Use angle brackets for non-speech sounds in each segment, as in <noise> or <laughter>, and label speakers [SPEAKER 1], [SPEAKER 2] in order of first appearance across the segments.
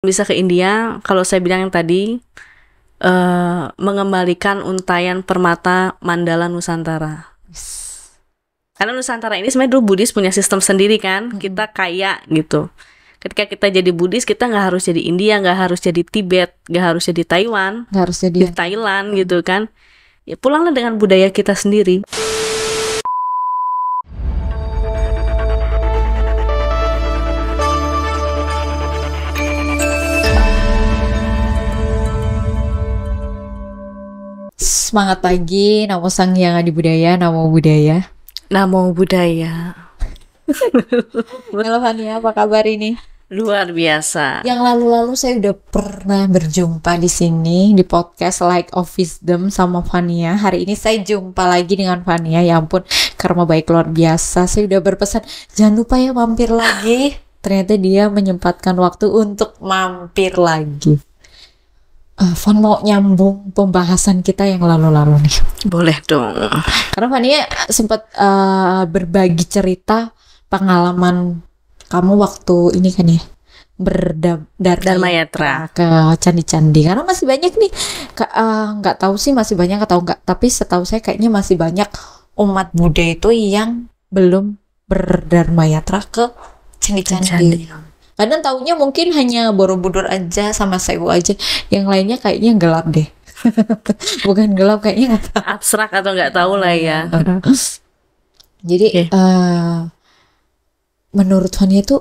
[SPEAKER 1] bisa ke India kalau saya bilang yang tadi uh, mengembalikan untayan permata Mandala Nusantara. Yes. Karena Nusantara ini sebenarnya dulu Buddhis punya sistem sendiri kan, hmm. kita kaya gitu. Ketika kita jadi Buddhis, kita nggak harus jadi India, nggak harus jadi Tibet, nggak harus jadi Taiwan, nggak harus jadi di Thailand hmm. gitu kan. Ya pulanglah dengan budaya kita sendiri.
[SPEAKER 2] Semangat pagi, namo sang yang adi budaya, namo budaya. Namo budaya. <laughs> Halo Fania, apa kabar ini? Luar biasa. Yang lalu-lalu saya udah pernah berjumpa di sini di podcast Like of Wisdom sama Fania. Hari ini saya jumpa lagi dengan Fania. Ya ampun, karma baik luar biasa. Saya udah berpesan, jangan lupa ya mampir lagi. Ternyata dia menyempatkan waktu untuk mampir lagi uh, eh, Van mau nyambung pembahasan kita yang lalu-lalu
[SPEAKER 1] nih. Boleh dong.
[SPEAKER 2] Karena Fania sempat uh, eh, berbagi cerita pengalaman kamu waktu ini kan ya berdarmayatra ke candi-candi karena masih banyak nih eh, nggak uh, tahu sih masih banyak atau nggak tapi setahu saya kayaknya masih banyak umat Buddha itu yang belum berdarmayatra ke candi-candi kadang taunya mungkin hanya Borobudur aja sama Sewu aja yang lainnya kayaknya gelap deh <laughs> bukan gelap kayaknya
[SPEAKER 1] abstrak atau nggak tahu lah ya
[SPEAKER 2] <laughs> jadi okay. uh, eh, menurut Fania itu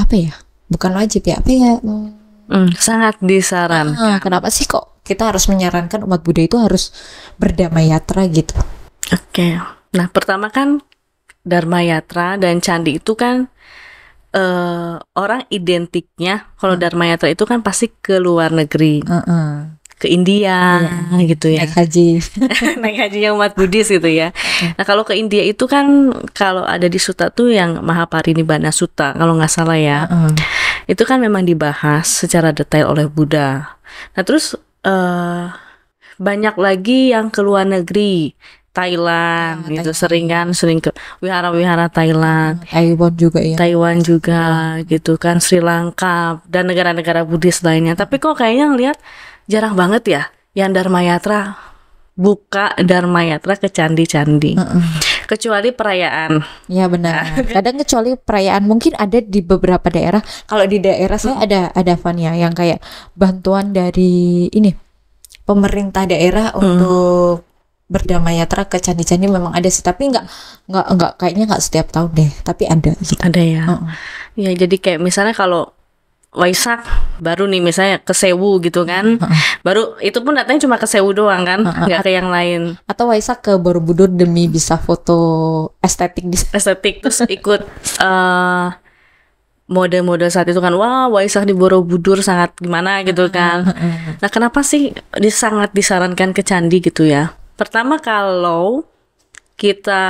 [SPEAKER 2] apa ya bukan wajib ya apa ya hmm, sangat disarankan ah, kenapa sih kok kita harus menyarankan umat Buddha itu harus
[SPEAKER 1] berdamai yatra
[SPEAKER 2] gitu oke okay. nah
[SPEAKER 1] pertama kan Dharma Yatra dan Candi itu kan uh, orang identiknya kalau hmm. Dharma Yatra itu kan pasti ke luar negeri. Uh -uh. Ke India iya. gitu ya. Naik haji. <laughs> Naik hajinya umat Buddhis gitu ya. Iya. Nah, kalau ke India itu kan kalau ada di Suta tuh yang Mahaparinibbana Suta kalau nggak salah ya. Uh -uh. Itu kan memang dibahas secara detail oleh Buddha. Nah, terus uh, banyak lagi yang ke luar negeri Thailand ya, gitu sering kan sering ke wihara-wihara Thailand hmm, Taiwan juga ya Taiwan juga ya. gitu kan Sri Lanka dan negara-negara Buddhis lainnya tapi kok kayaknya ngelihat jarang banget ya yang Dharma Yatra buka Dharma Yatra ke candi-candi uh -uh. kecuali perayaan ya benar
[SPEAKER 2] <laughs> kan? kadang kecuali perayaan mungkin ada di beberapa daerah kalau di daerah saya ada ada Fania yang kayak bantuan dari ini pemerintah daerah hmm. untuk berdamai berdamaiatra ke candi-candi memang ada sih tapi nggak nggak nggak kayaknya nggak setiap tahun deh tapi ada gitu. ada ya uh -uh.
[SPEAKER 1] ya jadi kayak misalnya kalau Waisak baru nih misalnya ke Sewu gitu kan. Uh-uh. Baru itu pun datanya cuma ke Sewu doang kan, uh-uh. nggak ke yang lain.
[SPEAKER 2] Atau Waisak ke Borobudur demi bisa foto estetik di
[SPEAKER 1] estetik terus ikut uh, mode-mode saat itu kan wah Waisak di Borobudur sangat gimana gitu kan. Nah, kenapa sih disangat disarankan ke candi gitu ya? Pertama kalau kita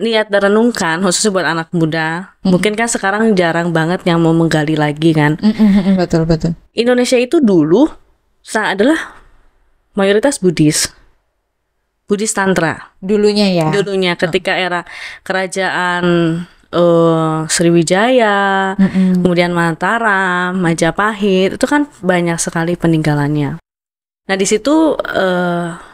[SPEAKER 1] niat dan renungkan khususnya buat anak muda mm-hmm. mungkin kan sekarang jarang banget yang mau menggali lagi kan mm-hmm. betul betul Indonesia itu dulu saya adalah mayoritas Buddhis Buddhis Tantra dulunya ya dulunya oh. ketika era kerajaan uh, Sriwijaya mm-hmm. kemudian Mataram Majapahit itu kan banyak sekali peninggalannya nah di situ uh,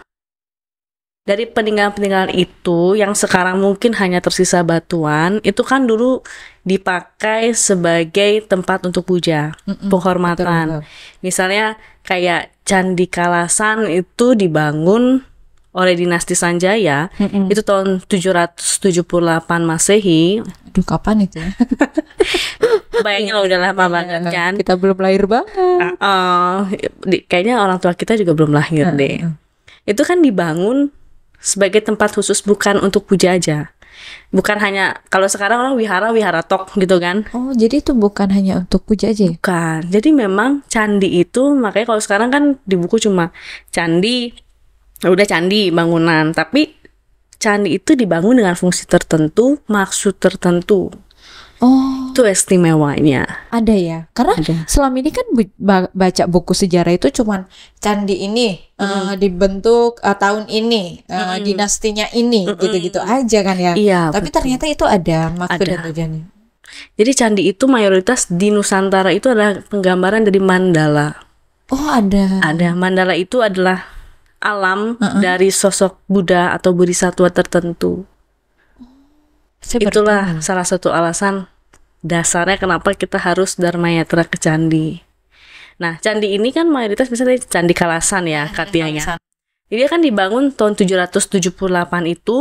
[SPEAKER 1] dari peninggalan-peninggalan itu yang sekarang mungkin hanya tersisa batuan itu kan dulu dipakai sebagai tempat untuk puja Mm-mm, penghormatan betul, betul. misalnya kayak candi Kalasan itu dibangun oleh dinasti Sanjaya Mm-mm. itu tahun 778 Masehi Aduh
[SPEAKER 2] kapan itu ya?
[SPEAKER 1] <laughs> Bayangin lo udah lama banget iya, kan Kita belum lahir banget uh, uh, Kayaknya orang tua kita juga belum lahir uh, deh Itu kan dibangun sebagai tempat khusus bukan untuk puja aja bukan hanya kalau sekarang orang wihara wihara tok gitu kan oh jadi itu bukan hanya untuk puja aja ya? bukan jadi memang candi itu makanya kalau sekarang kan di buku cuma candi ya udah candi bangunan tapi candi itu dibangun dengan fungsi tertentu maksud tertentu Oh. Itu istimewanya. Ada ya. Karena ada. selama
[SPEAKER 2] ini kan baca buku sejarah itu cuman candi ini mm. uh, dibentuk uh, tahun ini, uh, mm. dinastinya ini, gitu-gitu mm. aja kan ya. Iya. Tapi betul. ternyata itu ada
[SPEAKER 1] maksud dan tujuannya. Jadi candi itu mayoritas di Nusantara itu adalah penggambaran dari mandala. Oh, ada. Ada. Mandala itu adalah alam uh -uh. dari sosok Buddha atau satwa tertentu. Seperti Itulah itu. salah satu alasan dasarnya kenapa kita harus Dharma ke candi. Nah, candi ini kan mayoritas bisa dari Candi Kalasan ya, iya, katanya. Jadi kan dibangun tahun 778 itu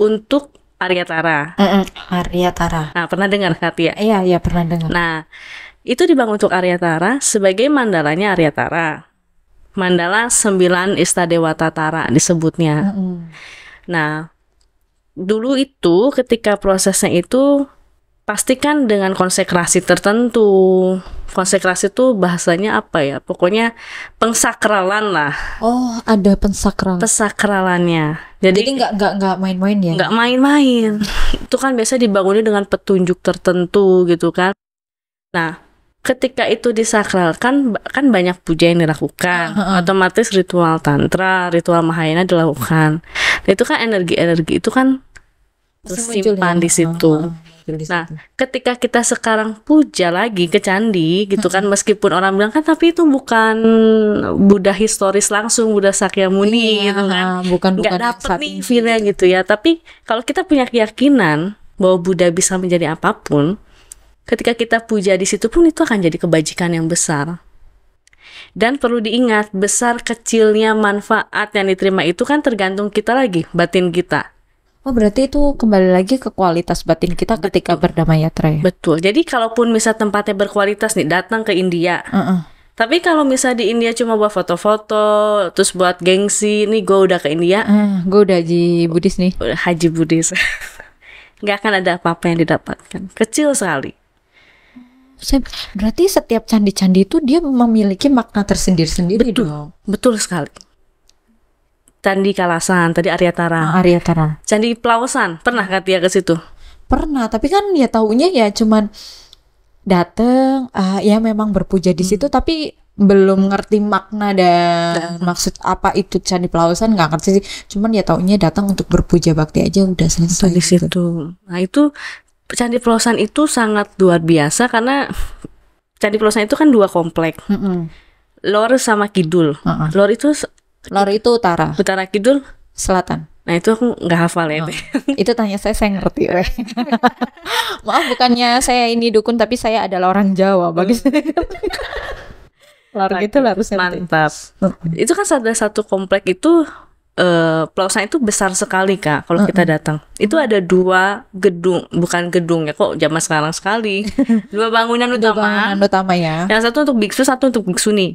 [SPEAKER 1] untuk Arya Tara. Mm -mm, Arya Tara. Nah, pernah dengar Katia? Iya, iya pernah dengar. Nah, itu dibangun untuk Arya Tara sebagai mandalanya Arya Tara. Mandala sembilan Istadewata Tara disebutnya. Mm -mm. Nah, dulu itu ketika prosesnya itu pastikan dengan konsekrasi tertentu. Konsekrasi itu bahasanya apa ya? Pokoknya pengsakralan lah. Oh, ada pensakral Pensakralannya. Jadi, Jadi nggak nggak nggak main-main ya? Nggak main-main. <laughs> itu kan biasa dibangunnya dengan petunjuk tertentu gitu kan. Nah, ketika itu disakralkan kan banyak puja yang dilakukan. Uh -huh. Otomatis ritual tantra, ritual mahayana dilakukan. Nah, itu kan energi-energi itu kan
[SPEAKER 2] terus oh, oh, simpan
[SPEAKER 1] di nah, situ. Nah, ketika kita sekarang puja lagi ke candi gitu kan meskipun orang bilang kan tapi itu bukan Buddha historis langsung Buddha Sakyamuni iya, gitu kan. Bukan nggak bukan dapet nih feelnya gitu ya. Tapi kalau kita punya keyakinan bahwa Buddha bisa menjadi apapun, ketika kita puja di situ pun itu akan jadi kebajikan yang besar. Dan perlu diingat, besar kecilnya manfaat yang diterima itu kan tergantung kita lagi, batin kita
[SPEAKER 2] Oh berarti itu kembali lagi ke kualitas batin kita Betul. ketika berdamai ya Trey.
[SPEAKER 1] Betul. Jadi kalaupun misal tempatnya berkualitas nih datang ke India. Uh -uh. Tapi kalau misal di India cuma buat foto-foto, terus buat gengsi, nih gue udah ke India. Uh, gue udah haji Budis nih. haji Budis. <laughs> Nggak akan ada apa-apa yang didapatkan. Kecil sekali. Berarti setiap candi-candi
[SPEAKER 2] itu dia memiliki makna tersendiri-sendiri betul, dong. Betul sekali.
[SPEAKER 1] Candi Kalasan, tadi Arya
[SPEAKER 2] Tara. Oh, Arya Tara.
[SPEAKER 1] Candi Pelawasan, pernah Katia ke situ?
[SPEAKER 2] Pernah, tapi kan ya taunya ya cuman dateng, uh, ya memang berpuja di hmm. situ, hmm. tapi belum ngerti makna dan dan nah. maksud apa itu candi pelawasan nggak ngerti sih cuman ya taunya datang untuk berpuja bakti aja udah selesai di gitu. situ gitu.
[SPEAKER 1] nah itu candi pelawasan itu sangat luar biasa karena candi pelawasan itu kan dua komplek mm -mm. lor sama kidul mm -mm. lor itu Lor itu utara. Utara kidul? Selatan. Nah itu aku nggak hafal ya. Oh, <laughs>
[SPEAKER 2] itu tanya saya, saya ngerti. Re. <laughs> Maaf bukannya saya ini dukun tapi saya adalah orang Jawa. Bagi hmm. saya.
[SPEAKER 1] <laughs> Lor itu harus Mantap. Ngerti. Itu kan ada satu komplek itu Uh, eh, pelausan itu besar sekali kak kalau uh -uh. kita datang itu ada dua gedung bukan gedung ya kok zaman sekarang sekali dua bangunan
[SPEAKER 2] utama dua bangunan utama ya yang satu untuk biksu
[SPEAKER 1] satu untuk biksuni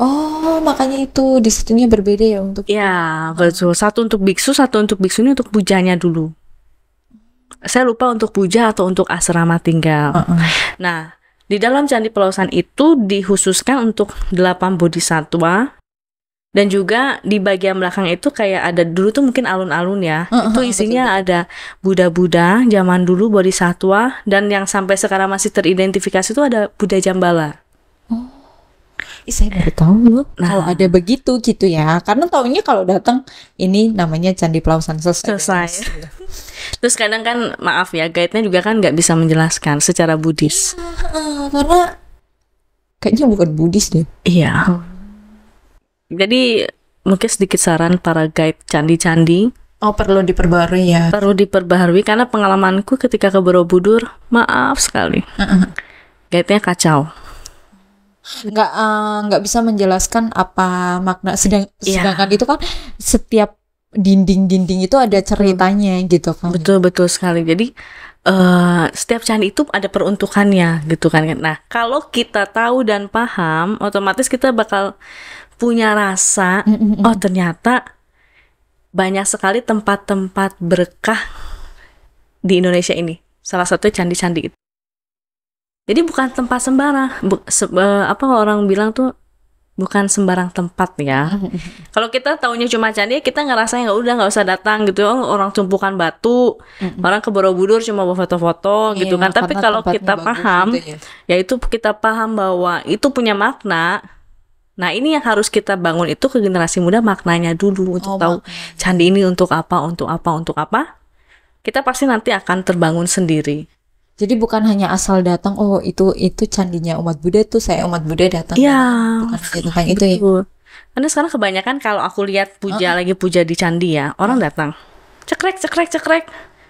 [SPEAKER 1] Oh, makanya itu di disitunya berbeda ya untuk Ya, betul. Satu untuk biksu, satu untuk biksu ini untuk bujanya dulu. Saya lupa untuk puja atau untuk asrama tinggal. Uh -uh. Nah, di dalam candi pelosan itu dikhususkan untuk delapan bodhisatwa dan juga di bagian belakang itu kayak ada dulu tuh mungkin alun-alun ya. Uh, -huh, itu isinya betul. ada Buddha-Buddha zaman dulu Bodhisatwa dan yang sampai sekarang masih teridentifikasi itu ada Buddha Jambala.
[SPEAKER 2] Ih, saya baru tahu loh nah. kalau ada begitu gitu ya. Karena
[SPEAKER 1] taunya kalau datang ini namanya Candi Pelausan selesai. Selesai. Iya. <laughs> Terus kadang kan maaf ya, guide-nya juga kan nggak bisa menjelaskan secara Buddhis. Ya, karena kayaknya bukan Buddhis deh. Iya. Oh. Jadi mungkin sedikit saran para guide candi-candi Oh perlu diperbarui ya. Perlu diperbarui karena pengalamanku ketika ke Borobudur maaf sekali, uh -uh. guide-nya kacau
[SPEAKER 2] nggak uh, bisa menjelaskan apa makna sedang yeah. sedangkan itu kan
[SPEAKER 1] setiap dinding-dinding itu ada ceritanya hmm. gitu kan betul betul sekali jadi uh, setiap candi itu ada peruntukannya gitu kan nah kalau kita tahu dan paham otomatis kita bakal punya rasa mm -mm. oh ternyata banyak sekali tempat-tempat berkah di Indonesia ini salah satu candi-candi itu jadi bukan tempat sembarang. Bu, se, uh, apa orang bilang tuh bukan sembarang tempat ya. <laughs> Kalau kita tahunya cuma candi, kita ngerasa ya udah nggak usah datang gitu. Oh, orang tumpukan batu, orang ke Borobudur cuma mau foto-foto iya, gitu kan. Tapi kalau kita gitu paham, gitu ya. yaitu kita paham bahwa itu punya makna. Nah ini yang harus kita bangun itu ke generasi muda maknanya dulu untuk oh, tahu makanya. candi ini untuk apa, untuk apa, untuk apa. Kita pasti nanti akan terbangun sendiri.
[SPEAKER 2] Jadi bukan hanya asal datang, oh itu itu candinya umat Buddha tuh saya umat Buddha datang. Iya. Bukan itu ya.
[SPEAKER 1] Karena sekarang kebanyakan kalau aku lihat puja oh. lagi puja di candi ya, orang oh. datang. Cekrek cekrek cekrek.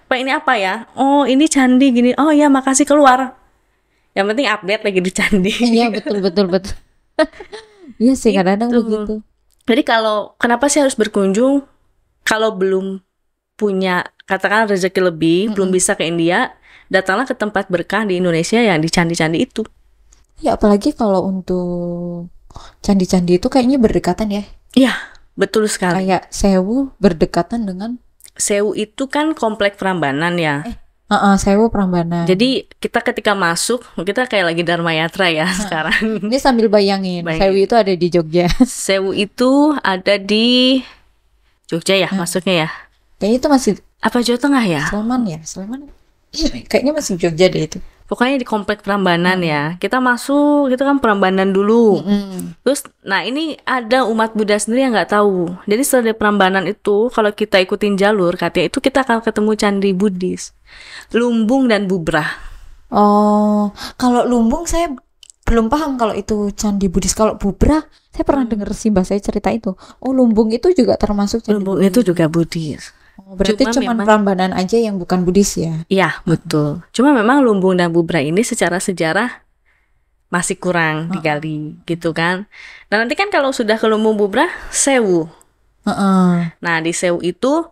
[SPEAKER 1] Pak ini apa ya? Oh, ini candi gini. Oh ya, makasih keluar. Yang penting update lagi di candi. Iya, betul betul betul. <laughs> Iya sih gitu. kadang-kadang begitu. Jadi kalau kenapa sih harus berkunjung kalau belum punya katakan rezeki lebih, mm -hmm. belum bisa ke India, datanglah ke tempat berkah di Indonesia yang di candi-candi itu.
[SPEAKER 2] Ya apalagi kalau untuk candi-candi itu kayaknya berdekatan ya.
[SPEAKER 1] Iya, betul sekali. Kayak
[SPEAKER 2] Sewu berdekatan dengan
[SPEAKER 1] Sewu itu kan komplek Prambanan ya. Eh,
[SPEAKER 2] Uh, uh, Sewu Prambanan.
[SPEAKER 1] Jadi kita ketika masuk kita kayak lagi Dharma Yatra ya uh, sekarang. <laughs> Ini
[SPEAKER 2] sambil bayangin, bayangin Sewu itu ada di Jogja. <laughs> Sewu itu
[SPEAKER 1] ada di Jogja ya uh, maksudnya ya. Kayaknya itu masih apa Jawa Tengah ya? Sleman ya, Sleman. Iya, kayaknya masih Jogja deh itu. Pokoknya di komplek Prambanan hmm. ya. Kita masuk gitu kan Prambanan dulu. Hmm. Terus nah ini ada umat Buddha sendiri yang nggak tahu. Jadi setelah perambanan Prambanan itu kalau kita ikutin jalur katanya itu kita akan ketemu candi Buddhis. Lumbung dan Bubrah.
[SPEAKER 2] Oh, kalau Lumbung saya belum paham kalau itu candi Buddhis kalau Bubrah, saya pernah hmm. dengar sih, mbak saya cerita itu oh Lumbung itu juga termasuk candi Lumbung Buddhis. itu juga Buddhis Oh, berarti cuma cuman Prambanan aja yang bukan Buddhis ya? Iya, betul.
[SPEAKER 1] Cuma memang Lumbung dan Bubra ini secara sejarah masih kurang uh. digali gitu kan. Nah, nanti kan kalau sudah ke Lumbung Bubra, Sewu. Uh -uh. Nah, di Sewu itu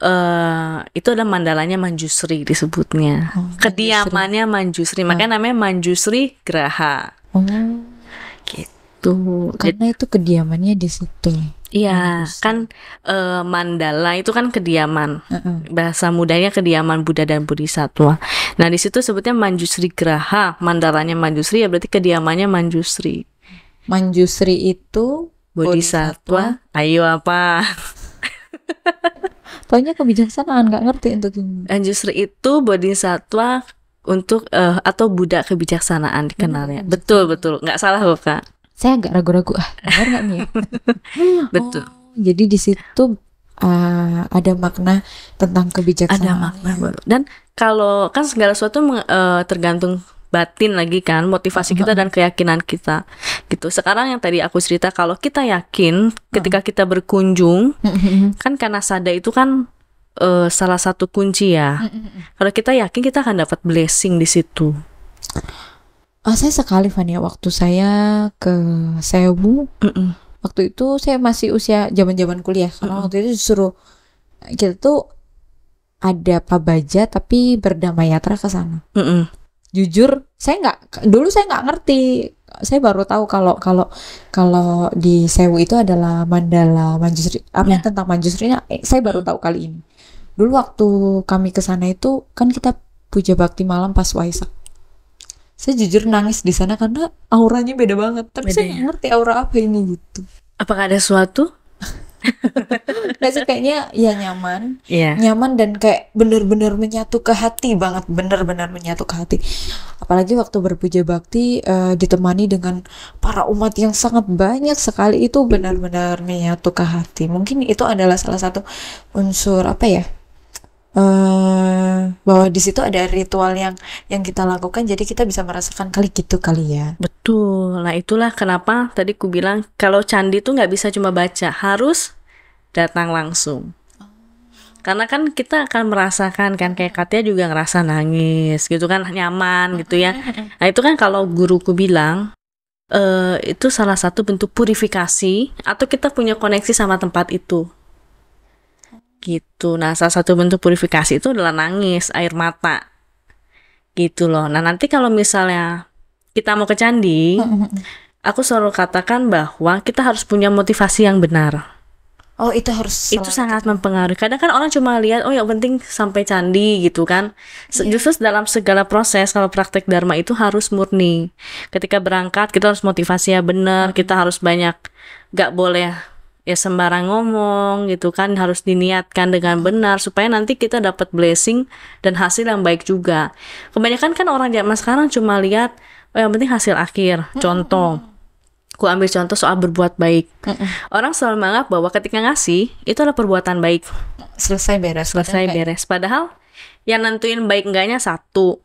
[SPEAKER 1] Uh, itu adalah mandalanya Manjusri disebutnya. Oh, Kediamannya Manjusri, Manjusri. makanya oh. namanya Manjusri Graha. Oh
[SPEAKER 2] gitu karena itu kediamannya di situ.
[SPEAKER 1] Iya, nah, kan uh, mandala itu kan kediaman. Uh -uh. Bahasa mudanya kediaman Buddha dan Bodhisatwa Nah, di situ sebutnya Manjusri Graha. Mandalanya Manjusri ya berarti kediamannya Manjusri. Manjusri itu Bodhisatwa. Ayo apa? <laughs> Pokoknya kebijaksanaan nggak ngerti untuk gini. Manjusri itu Bodhisatwa untuk uh, atau budak kebijaksanaan dikenalnya. Hmm. Betul betul, nggak salah kok kak saya agak ragu-ragu ah benar nggak nih ya? <laughs> betul oh, jadi di situ
[SPEAKER 2] uh, ada makna tentang kebijaksanaan ada makna baru
[SPEAKER 1] dan kalau kan segala sesuatu uh, tergantung batin lagi kan motivasi kita dan mm-hmm. keyakinan kita gitu sekarang yang tadi aku cerita kalau kita yakin ketika mm-hmm. kita berkunjung mm-hmm. kan karena sada itu kan uh, salah satu kunci ya kalau kita yakin kita akan dapat blessing di situ
[SPEAKER 2] Oh, saya sekali Fania waktu saya ke Sewu. Mm -mm. Waktu itu saya masih usia zaman-zaman kuliah. Karena mm -mm. waktu itu disuruh kita tuh ada apa pabaja tapi berdamai yatra ke sana.
[SPEAKER 1] Mm -mm. Jujur,
[SPEAKER 2] saya nggak dulu saya nggak ngerti. Saya baru tahu kalau kalau kalau di Sewu itu adalah mandala Manjusri. Apa ya. nah. tentang Manjusrinya? Eh, saya baru tahu kali ini. Dulu waktu kami ke sana itu kan kita puja bakti malam pas Waisak saya jujur nangis di sana karena auranya beda banget tapi beda saya ya? ngerti aura apa ini gitu apakah ada suatu <laughs> nah sih kayaknya ya nyaman yeah. nyaman dan kayak bener-bener menyatu ke hati banget bener-bener menyatu ke hati apalagi waktu berpuja bakti uh, ditemani dengan para umat yang sangat banyak sekali itu benar-benar menyatu ke hati mungkin itu adalah salah satu unsur apa ya uh, bahwa di situ ada ritual
[SPEAKER 1] yang yang kita lakukan jadi kita bisa merasakan kali
[SPEAKER 2] gitu kali ya
[SPEAKER 1] betul nah itulah kenapa tadi ku bilang kalau candi tuh nggak bisa cuma baca harus datang langsung karena kan kita akan merasakan kan kayak Katya juga ngerasa nangis gitu kan nyaman gitu ya <laughs> nah itu kan kalau guruku bilang uh, itu salah satu bentuk purifikasi atau kita punya koneksi sama tempat itu gitu. Nah, salah satu bentuk purifikasi itu adalah nangis, air mata. Gitu loh. Nah, nanti kalau misalnya kita mau ke candi, aku selalu katakan bahwa kita harus punya motivasi yang benar. Oh, itu harus Itu sangat mempengaruhi. Kadang kan orang cuma lihat oh ya penting sampai candi gitu kan. Yeah. Justru dalam segala proses kalau praktek dharma itu harus murni. Ketika berangkat kita harus motivasinya benar, kita harus banyak gak boleh ya sembarang ngomong gitu kan harus diniatkan dengan benar supaya nanti kita dapat blessing dan hasil yang baik juga kebanyakan kan orang zaman sekarang cuma lihat oh, yang penting hasil akhir contoh ku ambil contoh soal berbuat baik. Orang selalu menganggap bahwa ketika ngasih itu adalah perbuatan baik. Selesai beres. Selesai okay. beres. Padahal yang nentuin baik enggaknya satu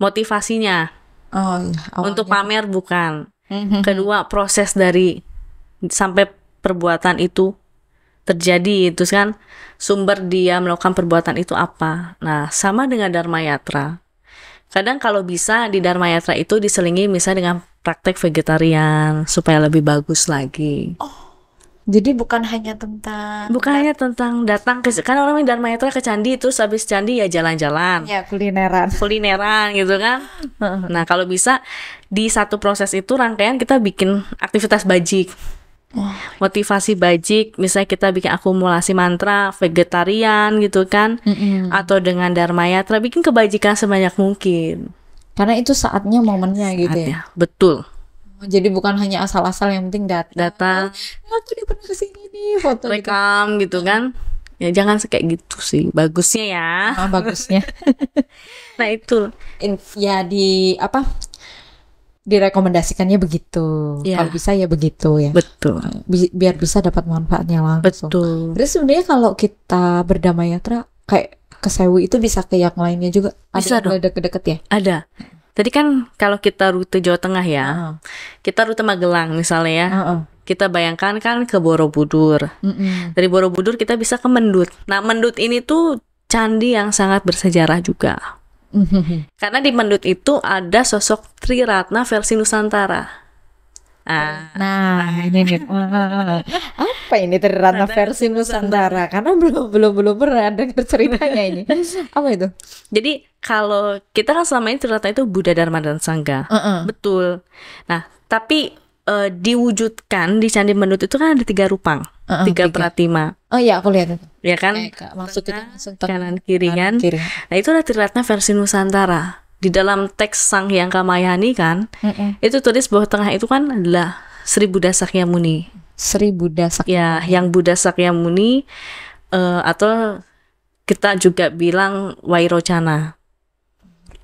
[SPEAKER 1] motivasinya. Oh, iya. untuk pamer bukan. Mm-hmm. Kedua proses dari sampai perbuatan itu terjadi itu kan sumber dia melakukan perbuatan itu apa nah sama dengan dharma yatra kadang kalau bisa di dharma yatra itu diselingi misalnya dengan praktek vegetarian supaya lebih bagus lagi oh jadi bukan hanya tentang bukan hanya tentang datang ke kan orang yang dharma yatra ke candi terus habis candi ya jalan-jalan ya kulineran kulineran gitu kan nah kalau bisa di satu proses itu rangkaian kita bikin aktivitas bajik Motivasi bajik, misalnya kita bikin akumulasi mantra vegetarian gitu kan, mm-hmm. atau dengan dharma yatra bikin kebajikan sebanyak mungkin. Karena itu saatnya momennya saatnya. gitu ya. Betul. Oh, jadi bukan hanya asal-asal yang penting data. Data. Eh, aku udah pernah kesini nih foto. Rekam gitu, gitu kan. Ya jangan kayak gitu sih. Bagusnya ya. ah, bagusnya. <laughs> nah
[SPEAKER 2] itu. In, ya di apa? direkomendasikannya begitu. Ya. Kalau bisa ya begitu ya. Betul. Bi biar bisa dapat manfaatnya langsung. Betul. Terus sebenarnya kalau kita berdamai yatra kayak ke Sewu itu bisa ke yang lainnya juga. Bisa ada, dong. Ada deket-deket ya? Ada.
[SPEAKER 1] Tadi kan kalau kita rute Jawa Tengah ya, uh -huh. kita rute Magelang misalnya ya. Uh -huh. kita bayangkan kan ke Borobudur. Uh -huh. Dari Borobudur kita bisa ke Mendut. Nah, Mendut ini tuh candi yang sangat bersejarah juga. <laughs> Karena di Mendut itu ada sosok Tri Ratna versi Nusantara.
[SPEAKER 2] Nah, Nah, ini nih.
[SPEAKER 1] Apa ini Tri Ratna versi Nusantara? Karena belum belum belum pernah ada ceritanya ini. <laughs> Apa itu? Jadi kalau kita kan selama ini Tri Ratna itu Buddha Dharma dan Sangga. Uh-uh. Betul. Nah, tapi eh, diwujudkan di Candi Mendut itu kan ada tiga rupang, uh-uh, tiga, tiga pratima. Oh iya aku lihat itu. Ya kan? Eh, masuk itu langsung kanan kiri kan. Nah itu adalah tiratnya versi Nusantara. Di dalam teks Sang Hyang Kamayani kan, mm -mm. itu tulis bahwa tengah itu kan adalah Seribu dasaknya Muni. Seribu Dasak. Ya, yang Buddha Sakya Muni uh, atau kita juga bilang Wairocana.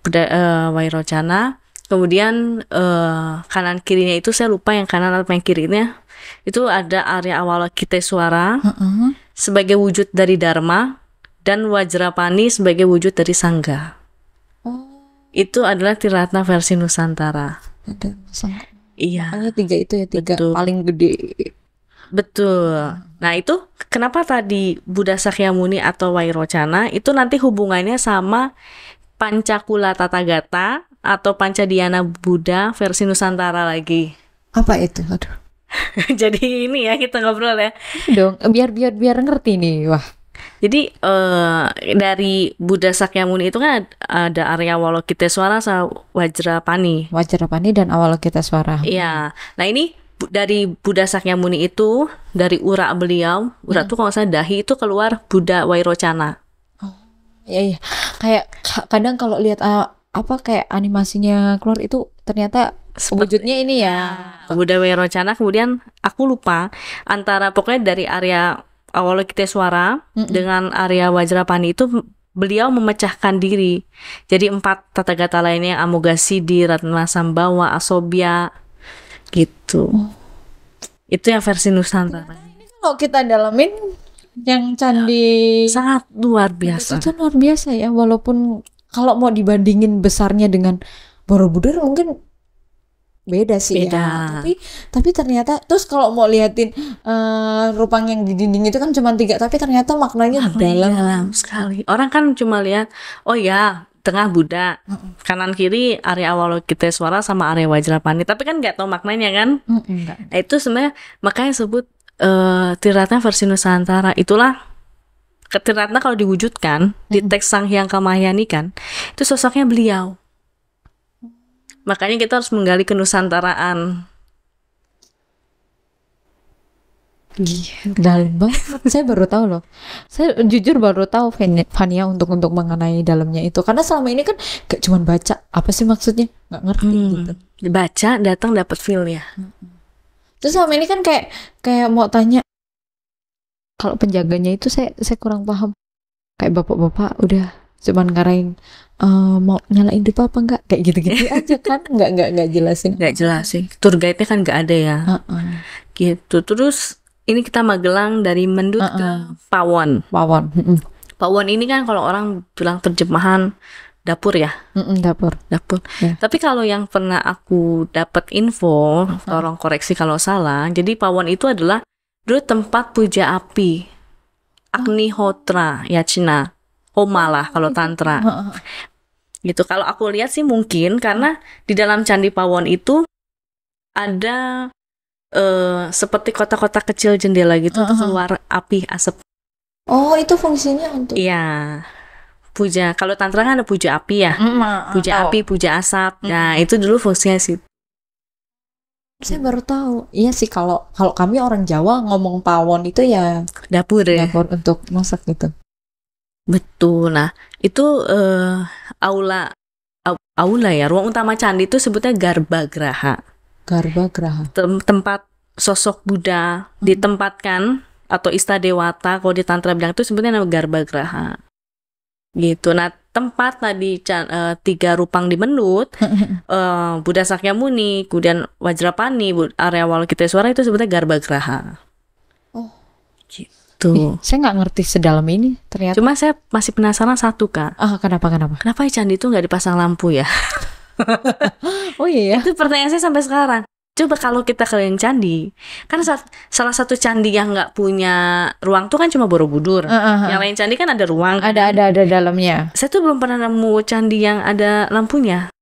[SPEAKER 1] Buda, uh, eh, Wairocana. Kemudian uh, kanan kirinya itu saya lupa yang kanan atau yang kirinya itu ada area awal kita Suara uh -uh. sebagai wujud dari Dharma dan Wajrapani sebagai wujud dari Sangga. Oh. Itu adalah Tiratna versi Nusantara. Ada Iya. Ada tiga itu ya tiga Betul. paling gede. Betul. Nah itu kenapa tadi Buddha Sakyamuni atau Wairocana itu nanti hubungannya sama Pancakula Tathagata atau Pancadiana Buddha versi Nusantara lagi.
[SPEAKER 2] Apa itu? Aduh.
[SPEAKER 1] <laughs> jadi ini ya kita ngobrol ya.
[SPEAKER 2] Dong, eh, biar biar biar ngerti nih. Wah.
[SPEAKER 1] Jadi uh, dari Buddha Sakyamuni itu kan ada area Arya Walokiteswara sama wajra pani dan suara. Iya. Nah, ini dari Buddha Sakyamuni itu dari urak beliau, urak hmm. tuh kalau saya dahi itu keluar Buddha Wairocana. Oh.
[SPEAKER 2] Iya, iya. Kayak kadang kalau lihat uh, apa kayak animasinya keluar itu ternyata wujudnya ini ya,
[SPEAKER 1] ya. Buddha Wirocana kemudian aku lupa antara pokoknya dari area awal kita suara mm -mm. dengan area Wajrapani itu beliau memecahkan diri jadi empat tata kata lainnya yang Amogasi di Ratna Sambawa Asobia gitu oh. itu yang versi Nusantara nah, ini
[SPEAKER 2] kalau kita dalamin yang candi sangat luar biasa itu luar biasa ya walaupun kalau mau dibandingin besarnya dengan Borobudur mungkin beda sih ya, beda. ya tapi tapi ternyata terus kalau mau liatin uh, rupang yang di dinding itu kan cuma tiga tapi ternyata maknanya dalam. iya, sekali
[SPEAKER 1] orang kan cuma lihat oh ya tengah Buddha uh -uh. kanan kiri area awal kita suara sama area wajah Wajrapani tapi kan nggak tahu maknanya kan uh -uh. itu sebenarnya makanya sebut uh, eh, tiratnya versi Nusantara itulah Tiratna kalau diwujudkan uh -uh. di teks Sang Hyang Kamayani kan itu sosoknya beliau Makanya kita harus menggali kenusantaraan.
[SPEAKER 2] gih, Dalam banget. saya baru tahu loh. Saya jujur baru tahu Fania untuk untuk mengenai dalamnya itu. Karena selama ini kan gak cuma baca. Apa sih maksudnya? Gak ngerti hmm. gitu. Baca datang dapat feel ya. Hmm. Terus selama ini kan kayak kayak mau tanya kalau penjaganya itu saya
[SPEAKER 1] saya kurang paham.
[SPEAKER 2] Kayak bapak-bapak udah cuman ngarain uh, eh, mau nyalain
[SPEAKER 1] dupa apa enggak kayak gitu-gitu <laughs> aja kan nggak nggak nggak jelasin nggak jelasin tour guide-nya kan enggak ada ya uh -uh. gitu terus ini kita Magelang dari Mendut uh -uh. ke Pawon Pawon uh -uh. Pawon ini kan kalau orang bilang terjemahan dapur ya
[SPEAKER 2] uh-uh, dapur dapur yeah.
[SPEAKER 1] tapi kalau yang pernah aku dapat info uh tolong koreksi kalau salah jadi pawon itu adalah dulu tempat puja api oh. Agni Hotra ya Cina oh malah kalau hmm. tantra gitu kalau aku lihat sih mungkin karena di dalam candi pawon itu ada uh, seperti kota-kota kecil jendela gitu uh -huh. keluar api asap oh itu fungsinya untuk iya puja kalau tantra kan ada puja api ya mm, ah, puja api puja asap mm. nah itu dulu fungsinya sih saya baru tahu
[SPEAKER 2] iya sih kalau kalau kami orang Jawa ngomong pawon itu ya dapur ya dapur untuk
[SPEAKER 1] masak gitu Betul. Nah, itu uh, aula au- aula ya, ruang utama candi itu sebutnya Garbagraha. Garbagraha. Tem tempat sosok Buddha hmm. ditempatkan atau ista dewata kalau di tantra bilang itu sebutnya nama Garbagraha. Gitu. Nah, tempat tadi can, uh, eh, tiga rupang di Menut, uh, <laughs> eh, Buddha Sakyamuni, kemudian Wajrapani, Bud- area suara itu garba Garbagraha. Oh, gitu. Gitu. Ih, saya nggak ngerti sedalam ini ternyata. Cuma saya masih penasaran satu kak. Oh, kenapa kenapa? Kenapa candi itu nggak dipasang lampu ya? <laughs> oh iya. Ya? Itu pertanyaan saya sampai sekarang. Coba kalau kita ke yang candi, kan salah satu candi yang nggak punya ruang tuh kan cuma Borobudur. Uh, uh, uh. Yang lain candi kan ada ruang. Ada ada ada dalamnya. Saya tuh belum pernah nemu candi yang ada lampunya.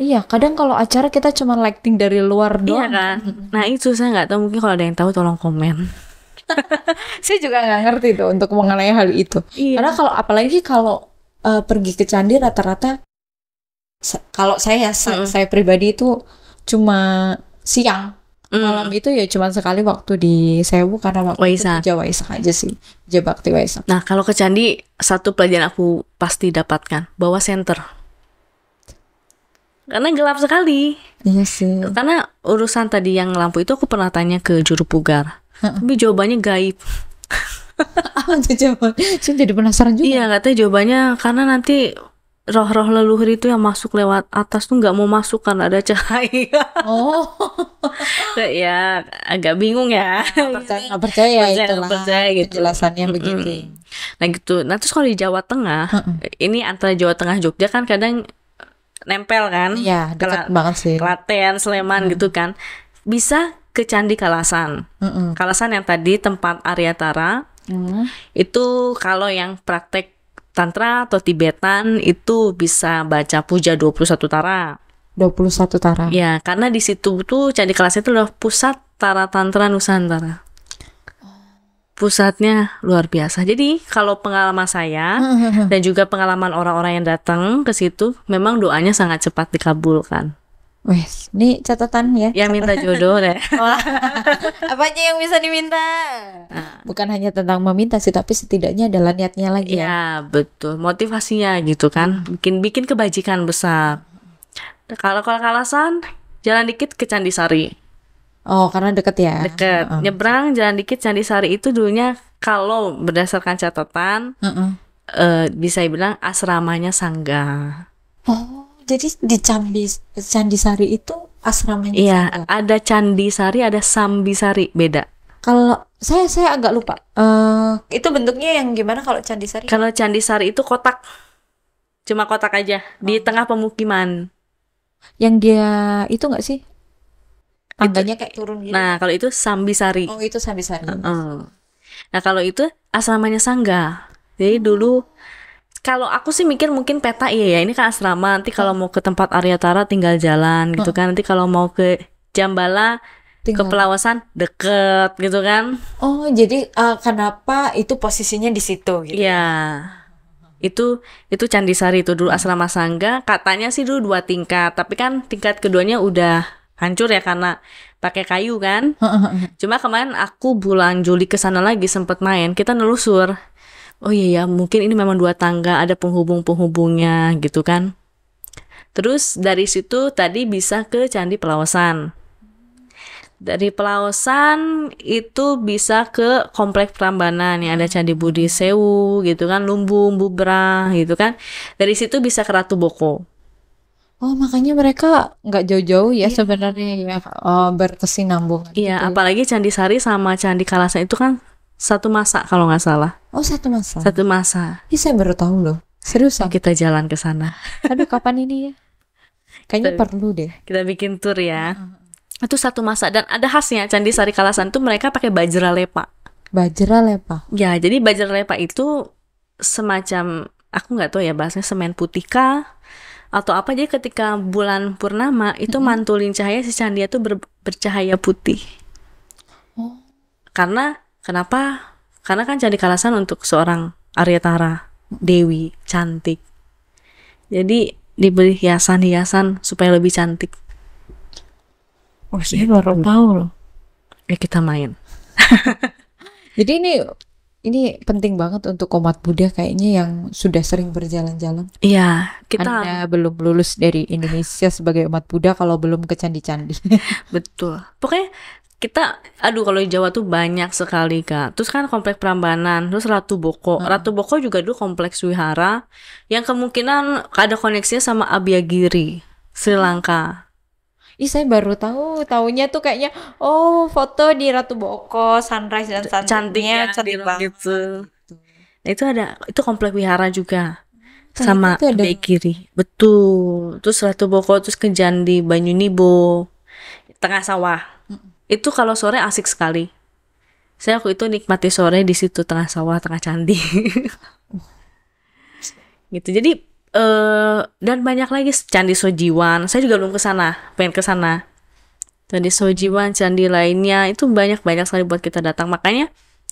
[SPEAKER 2] Iya, kadang kalau acara kita cuma lighting dari luar iya doang. Iya
[SPEAKER 1] kan. Nah itu saya nggak tahu mungkin kalau ada yang tahu tolong komen. <laughs> saya juga nggak ngerti tuh untuk
[SPEAKER 2] mengenai hal itu. Iya. Karena kalau apalagi kalau uh, pergi ke candi rata-rata kalau saya mm. saya pribadi itu cuma siang mm.
[SPEAKER 1] malam itu ya cuma sekali waktu di Sewu karena waktu di itu Jawa aja sih Jawa Bakti Nah kalau ke candi satu pelajaran aku pasti dapatkan bawa senter karena gelap sekali. Iya sih. Karena urusan tadi yang lampu itu aku pernah tanya ke juru pugar tapi jawabannya gaib apa jawaban saya jadi penasaran juga iya katanya jawabannya karena nanti roh-roh leluhur itu yang masuk lewat atas tuh nggak mau masuk karena ada cahaya oh ya agak bingung ya nggak percaya gak percaya, ya, percaya, itulah percaya gitu. penjelasannya mm -mm. begitu nah gitu nah terus kalau di Jawa Tengah mm -mm. ini antara Jawa Tengah Jogja kan kadang nempel kan ya dekat banget sih Klaten Sleman mm. gitu kan bisa ke Candi Kalasan. Mm-mm. Kalasan yang tadi tempat Arya Tara. Mm. Itu kalau yang praktek Tantra atau Tibetan itu bisa baca puja 21 tara. 21 tara. Ya, karena di situ tuh Candi Kalasan itu adalah pusat Tara Tantra Nusantara pusatnya luar biasa. Jadi kalau pengalaman saya mm-hmm. dan juga pengalaman orang-orang yang datang ke situ, memang doanya sangat cepat dikabulkan.
[SPEAKER 2] Wes, ini catatan ya. Yang minta jodoh deh. <laughs> apa aja yang bisa diminta? Nah. Bukan hanya tentang meminta sih, tapi setidaknya
[SPEAKER 1] adalah niatnya lagi ya. Iya, betul. Motivasinya gitu kan. Bikin bikin kebajikan besar. Kalau kalau alasan, jalan dikit ke Candi Sari.
[SPEAKER 2] Oh, karena deket ya.
[SPEAKER 1] Deket. Uh -uh. Nyebrang jalan dikit Candi Sari itu dulunya kalau berdasarkan catatan, uh -uh. Uh, bisa bilang asramanya Sangga.
[SPEAKER 2] Oh jadi di Candi Candi Sari itu asramanya? Iya, juga.
[SPEAKER 1] ada Sari, ada Sambi Sari beda. Kalau saya saya agak lupa. Uh, itu bentuknya yang gimana kalau Candi Sari? Kalau Candi Sari itu kotak. Cuma kotak aja oh. di tengah pemukiman.
[SPEAKER 2] Yang dia itu nggak sih? Tangganya kayak turun gitu.
[SPEAKER 1] Nah, kalau itu Sambi Sari. Oh, itu Sambisari. Uh -uh. Nah, kalau itu asramanya Sangga. Jadi dulu kalau aku sih mikir mungkin peta iya ya ini kan asrama nanti kalau mau ke tempat Arya Tara tinggal jalan gitu hmm. kan nanti kalau mau ke Jambala tinggal. ke Pelawasan deket gitu kan oh jadi uh, kenapa itu posisinya di situ gitu ya itu itu Candi Sari itu dulu asrama sangga katanya sih dulu dua tingkat tapi kan tingkat keduanya udah hancur ya karena pakai kayu kan cuma kemarin aku bulan Juli ke sana lagi sempet main kita nelusur oh iya ya mungkin ini memang dua tangga ada penghubung-penghubungnya gitu kan terus dari situ tadi bisa ke Candi Pelawasan dari Pelawasan itu bisa ke kompleks Prambanan yang ada Candi Budi Sewu gitu kan Lumbung Bubra gitu kan dari situ bisa ke Ratu Boko
[SPEAKER 2] Oh makanya mereka nggak jauh-jauh ya iya. sebenarnya ya oh, berkesinambungan.
[SPEAKER 1] Iya gitu. Ya. apalagi Candi Sari sama Candi Kalasan itu kan satu masa kalau nggak salah. Oh satu masa. Satu masa. Ini saya baru tahu loh. Seriusan. Kita jalan ke sana. Aduh kapan ini ya? Kayaknya kita, perlu deh. Kita bikin tour ya. Uh-huh. Itu satu masa dan ada khasnya Candi Sari Kalasan tuh mereka pakai bajra lepa.
[SPEAKER 2] Bajra lepa.
[SPEAKER 1] Ya jadi bajra lepa itu semacam aku nggak tahu ya bahasnya semen putika atau apa jadi ketika bulan purnama itu uh-huh. mantulin cahaya si candi itu ber, bercahaya putih. Oh. Karena Kenapa? Karena kan jadi Kalasan untuk seorang Arya Tara, Dewi, cantik. Jadi diberi hiasan-hiasan supaya lebih cantik. Oh, iya, saya baru tahu loh. Ya kita main. <laughs> Jadi ini ini penting banget
[SPEAKER 2] untuk umat Buddha kayaknya yang sudah sering berjalan-jalan.
[SPEAKER 1] Iya, kita Anda belum lulus
[SPEAKER 2] dari Indonesia sebagai umat Buddha kalau belum ke candi-candi. <laughs> Betul.
[SPEAKER 1] Pokoknya kita aduh kalau di Jawa tuh banyak sekali kak terus kan komplek Prambanan terus Ratu Boko hmm. Ratu Boko juga dulu kompleks wihara yang kemungkinan ada koneksinya sama Abiyagiri, Sri Lanka
[SPEAKER 2] Ih saya baru tahu tahunya tuh kayaknya oh foto di Ratu Boko sunrise dan sunset cantiknya cantik banget gitu.
[SPEAKER 1] Nah itu ada itu kompleks wihara juga Tari sama Abiyagiri. betul terus Ratu Boko terus ke Jandi Banyunibo tengah sawah itu kalau sore asik sekali saya waktu itu nikmati sore di situ tengah sawah tengah candi <laughs> gitu jadi uh, dan banyak lagi candi Sojiwan saya juga belum ke sana pengen ke sana candi Sojiwan candi lainnya itu banyak banyak sekali buat kita datang makanya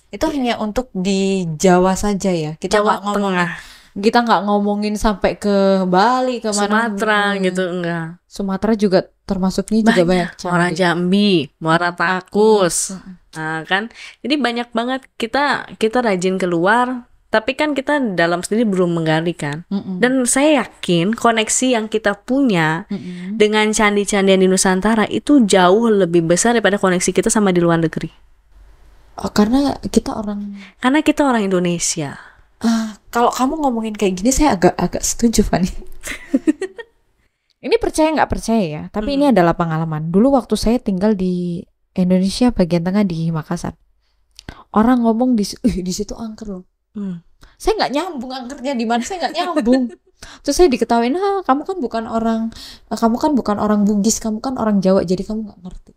[SPEAKER 2] itu hanya untuk di Jawa saja
[SPEAKER 1] ya kita Jawa ngomong Tengah
[SPEAKER 2] kita nggak ngomongin sampai ke Bali ke Sumatera
[SPEAKER 1] gitu enggak
[SPEAKER 2] Sumatera juga termasuknya juga banyak, banyak Muara
[SPEAKER 1] Jambi, Muara Takus, nah, kan jadi banyak banget kita kita rajin keluar tapi kan kita dalam sendiri belum menggali kan mm -mm. dan saya yakin koneksi yang kita punya mm -mm. dengan candi candi di Nusantara itu jauh lebih besar daripada koneksi kita sama di luar negeri oh, karena kita orang karena kita orang Indonesia uh, kalau kamu ngomongin kayak gini saya agak agak setuju Fani <laughs>
[SPEAKER 2] Ini percaya nggak percaya ya, tapi hmm. ini adalah pengalaman. Dulu waktu saya tinggal di Indonesia bagian tengah di Makassar, orang ngomong di di situ angker loh. Hmm. Saya nggak nyambung angkernya di mana, saya nggak nyambung. <laughs> Terus saya diketawain, ah kamu kan bukan orang, eh, kamu kan bukan orang Bugis, kamu kan orang Jawa, jadi kamu nggak ngerti.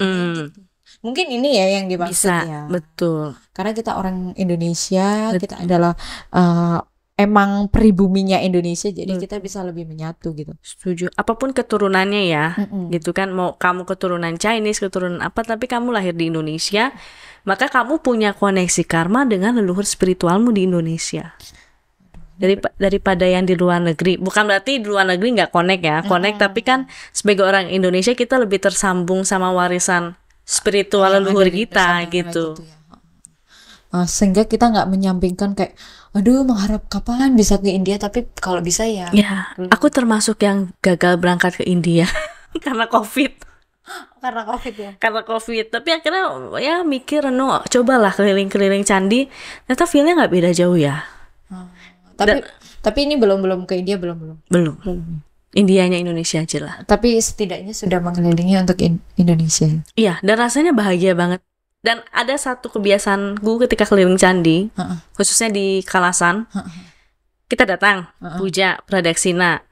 [SPEAKER 2] Hmm. Gitu. Mungkin ini ya yang dimaksud Bisa, ya. Betul. Karena kita orang Indonesia, betul. kita adalah uh, emang pribuminya Indonesia jadi hmm. kita
[SPEAKER 1] bisa lebih menyatu gitu. Setuju. Apapun keturunannya ya, Mm-mm. gitu kan mau kamu keturunan Chinese, keturunan apa tapi kamu lahir di Indonesia, maka kamu punya koneksi karma dengan leluhur spiritualmu di Indonesia. Dari daripada yang di luar negeri. Bukan berarti di luar negeri nggak connect ya, connect mm-hmm. tapi kan sebagai orang Indonesia kita lebih tersambung sama warisan spiritual leluhur kita gitu. gitu ya
[SPEAKER 2] uh, sehingga kita nggak menyampingkan
[SPEAKER 1] kayak aduh mengharap kapan bisa ke India tapi kalau bisa ya ya hmm. aku termasuk yang gagal berangkat ke India <laughs> karena covid karena covid ya karena covid tapi akhirnya ya mikir no cobalah keliling-keliling candi ternyata feelnya nggak beda jauh ya
[SPEAKER 2] hmm. tapi Dan, tapi ini belum belum ke India belum belum
[SPEAKER 1] belum, India hmm. Indianya Indonesia aja lah. Tapi setidaknya sudah mengelilingi untuk
[SPEAKER 2] in Indonesia.
[SPEAKER 1] Iya, dan rasanya bahagia banget dan ada satu kebiasaan gue ketika keliling candi uh -uh. khususnya di Kalasan uh -uh. kita datang uh -uh. puja pradaksina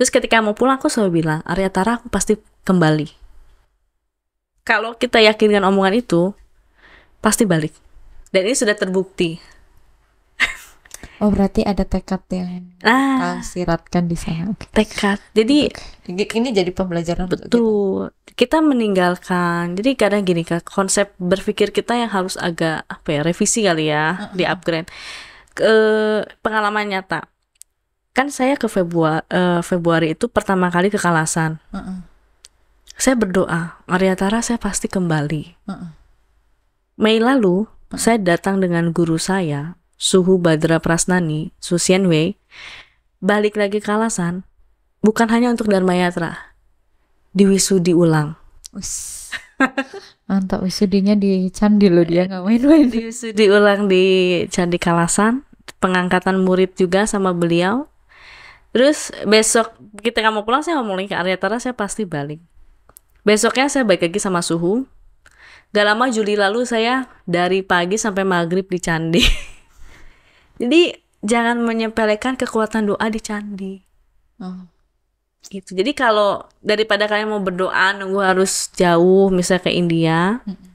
[SPEAKER 1] terus ketika mau pulang aku selalu bilang Arya Tara aku pasti kembali kalau kita yakin dengan omongan itu pasti balik dan ini sudah terbukti Oh berarti ada tekad yang ah, siratkan di sana. Tekad. Jadi okay. ini jadi pembelajaran. Betul. Kita. kita meninggalkan. Jadi kadang gini kak konsep berpikir kita yang harus agak apa ya revisi kali ya uh huh di upgrade ke pengalaman nyata. Kan saya ke Februari, uh, eh, Februari itu pertama kali ke Kalasan. Uh -uh. Saya berdoa Maria Tara saya pasti kembali. Uh -uh. Mei lalu uh -uh. saya datang dengan guru saya Suhu Badra Prasnani, Susian Wei, balik lagi ke alasan, bukan hanya untuk Dharma Yatra, diwisudi ulang. Us. <laughs>
[SPEAKER 2] Mantap wisudinya di candi loh dia nggak
[SPEAKER 1] main-main. <laughs> Diwisudi ulang di Candi Kalasan, pengangkatan murid juga sama beliau. Terus besok kita kamu pulang saya ngomongin ke Arya Tara saya pasti balik. Besoknya saya balik lagi sama Suhu. Gak lama Juli lalu saya dari pagi sampai maghrib di candi. <laughs> Jadi jangan menyepelekan kekuatan doa di candi. Hmm. Gitu. Jadi kalau daripada kalian mau berdoa nunggu harus jauh misalnya ke India, hmm.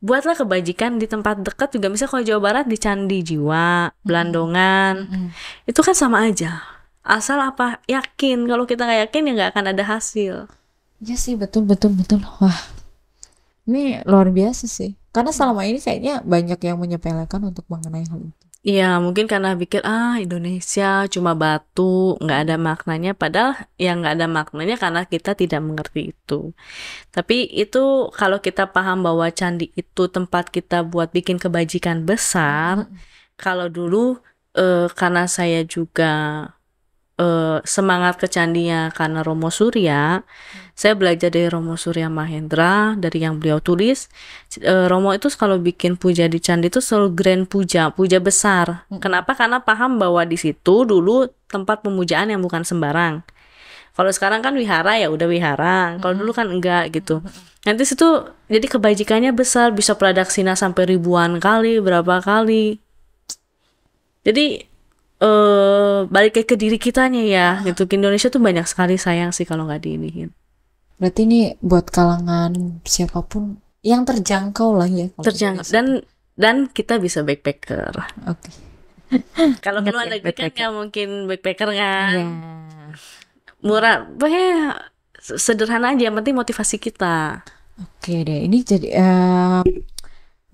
[SPEAKER 1] buatlah kebajikan di tempat dekat juga misalnya kalau Jawa Barat di Candi Jiwa, hmm. Hmm. Itu kan sama aja. Asal apa yakin kalau kita nggak yakin ya nggak akan ada hasil. Iya sih betul betul betul. Wah.
[SPEAKER 2] Ini luar biasa sih. Karena selama ini kayaknya banyak yang menyepelekan untuk mengenai hal itu.
[SPEAKER 1] Iya, mungkin karena pikir, ah Indonesia cuma batu, nggak ada maknanya. Padahal yang nggak ada maknanya karena kita tidak mengerti itu. Tapi itu kalau kita paham bahwa candi itu tempat kita buat bikin kebajikan besar, hmm. kalau dulu eh, karena saya juga eh, semangat ke candinya karena Romo Surya, hmm saya belajar dari Romo Surya Mahendra, dari yang beliau tulis. E, Romo itu kalau bikin puja di candi itu selalu grand puja, puja besar. Kenapa? Karena paham bahwa di situ dulu tempat pemujaan yang bukan sembarang. Kalau sekarang kan wihara ya udah wihara. Kalau dulu kan enggak gitu. Nanti situ jadi kebajikannya besar, bisa pradaksina sampai ribuan kali, berapa kali. Jadi eh balik ke diri kitanya ya. Ah. Gitu. Ke Indonesia tuh banyak sekali sayang sih kalau nggak diinihin
[SPEAKER 2] berarti ini buat kalangan siapapun
[SPEAKER 1] yang terjangkau lah ya terjangkau dan dan kita bisa backpacker oke okay. <laughs> kalau keluar negeri kan nggak mungkin backpacker kan yeah. murah bah ya, sederhana aja yang penting motivasi kita
[SPEAKER 2] oke okay deh ini jadi uh,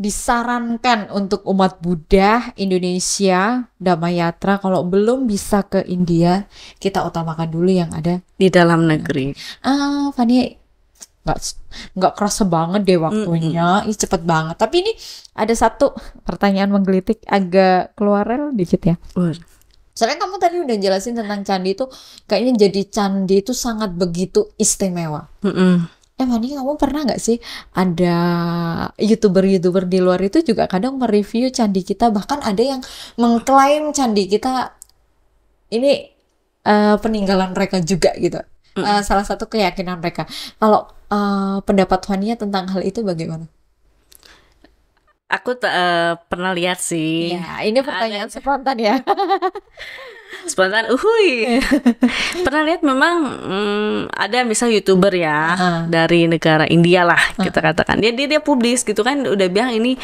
[SPEAKER 2] disarankan untuk umat Buddha Indonesia damayatra kalau belum bisa ke India kita utamakan dulu yang ada di dalam negeri. Ah, Fani nggak nggak kerasa banget deh waktunya, mm -hmm. ini cepet banget. Tapi ini ada satu pertanyaan menggelitik agak keluar rel dikit ya. Uh. Soalnya kamu tadi udah jelasin tentang candi itu kayaknya jadi candi itu sangat begitu istimewa. Mm -hmm eh Fanny, kamu pernah nggak sih ada youtuber-youtuber di luar itu juga kadang mereview candi kita bahkan ada yang mengklaim candi kita ini uh, peninggalan mereka juga gitu mm. salah satu keyakinan mereka kalau uh, pendapat Fanny tentang hal itu bagaimana?
[SPEAKER 1] Aku uh, pernah lihat sih. Ya, ini pertanyaan ada... spontan ya. <laughs> spontan uhui <laughs> pernah lihat memang hmm, ada misal youtuber ya uh dari negara India lah kita ah. katakan dia dia dia publis gitu kan udah bilang ini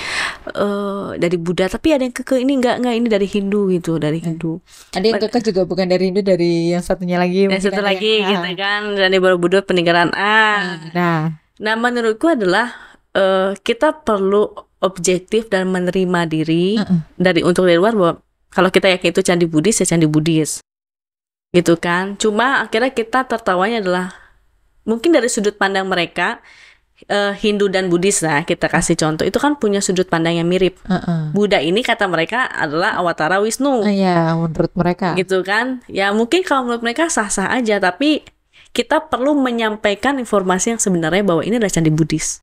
[SPEAKER 1] uh, dari Buddha tapi ada yang keke ini enggak enggak ini dari Hindu gitu dari hmm. Hindu ada yang keke juga bukan dari Hindu dari yang satunya lagi yang satu lagi yang, gitu ah. kan dari baru Buddha peninggalan ah nah nah menurutku adalah uh, kita perlu objektif dan menerima diri uh -uh. dari untuk dari luar bahwa kalau kita yakin itu candi Buddhis ya candi Buddhis. Gitu kan. Cuma akhirnya kita tertawanya adalah mungkin dari sudut pandang mereka uh, Hindu dan Buddhis lah kita kasih contoh itu kan punya sudut pandang yang mirip. Uh-uh. Buddha ini kata mereka adalah awatara Wisnu. Uh, ya menurut mereka. Gitu kan? Ya mungkin kalau menurut mereka sah-sah aja tapi kita perlu menyampaikan informasi yang sebenarnya bahwa ini adalah candi Buddhis.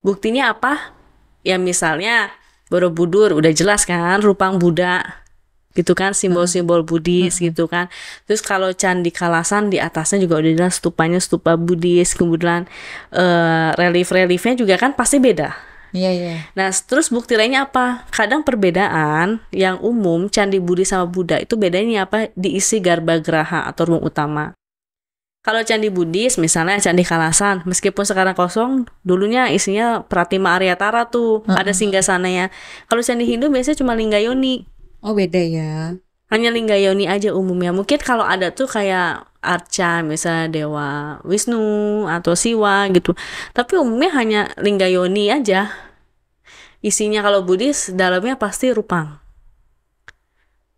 [SPEAKER 1] Buktinya apa? Ya misalnya Borobudur udah jelas kan Rupang Buddha gitu kan simbol-simbol hmm. Buddhis hmm. gitu kan terus kalau candi Kalasan di atasnya juga udah jelas stupanya stupa Buddhis kemudian uh, relief-reliefnya juga kan pasti beda Iya, yeah, iya. Yeah. Nah, terus bukti lainnya apa? Kadang perbedaan yang umum candi Budi sama Buddha itu bedanya apa? Diisi garba geraha atau ruang utama. Kalau candi Buddhis misalnya candi Kalasan, meskipun sekarang kosong, dulunya isinya Pratima Arya Tara tuh, uh-huh. ada ya. Kalau candi Hindu biasanya cuma linggayoni. Oh, beda ya. Hanya linggayoni aja umumnya. Mungkin kalau ada tuh kayak arca misalnya dewa Wisnu atau Siwa gitu. Tapi umumnya hanya linggayoni aja. Isinya kalau Buddhis dalamnya pasti rupang.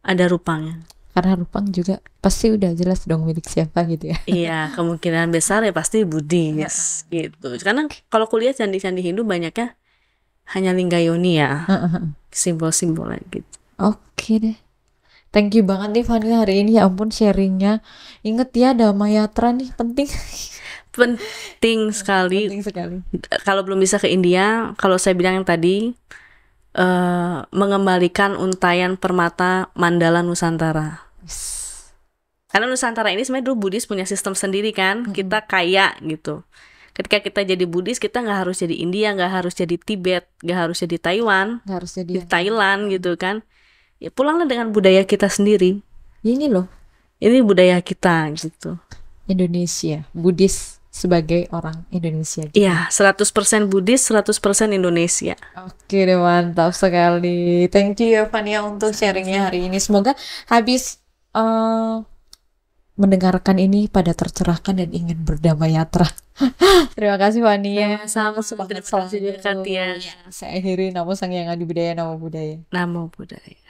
[SPEAKER 1] Ada rupangnya
[SPEAKER 2] karena Rupang juga pasti udah jelas dong milik siapa gitu ya iya
[SPEAKER 1] kemungkinan besar ya pasti Budi yes, ya. gitu karena kalau kuliah candi-candi Hindu banyaknya hanya Linggayoni ya simbol-simbolnya gitu oke
[SPEAKER 2] deh thank you banget nih Fani hari ini ya ampun sharingnya Ingat ya Damayatra nih penting
[SPEAKER 1] <laughs> penting sekali penting sekali kalau belum bisa ke India kalau saya bilang yang tadi uh, mengembalikan untayan permata Mandala Nusantara. Karena Nusantara ini sebenarnya dulu Buddhis punya sistem sendiri kan, hmm. kita kaya gitu. Ketika kita jadi Buddhis, kita nggak harus jadi India, nggak harus jadi Tibet, nggak harus jadi Taiwan, nggak harus jadi Thailand hmm. gitu kan. Ya pulanglah dengan budaya kita sendiri. Ya, ini loh. Ini budaya kita gitu. Indonesia, Buddhis sebagai orang Indonesia. Iya, Gitu. persen 100% Buddhis, persen Indonesia.
[SPEAKER 2] Oke deh, mantap sekali. Thank
[SPEAKER 1] you Fania untuk
[SPEAKER 2] sharingnya hari ini. Semoga habis uh, mendengarkan ini pada tercerahkan dan ingin berdamai yatra. <laughs> Terima kasih Fania. Sama sama. Terima kasih
[SPEAKER 1] Katia. Ya,
[SPEAKER 2] saya akhiri namo sang yang adi budaya namo budaya. Namo budaya.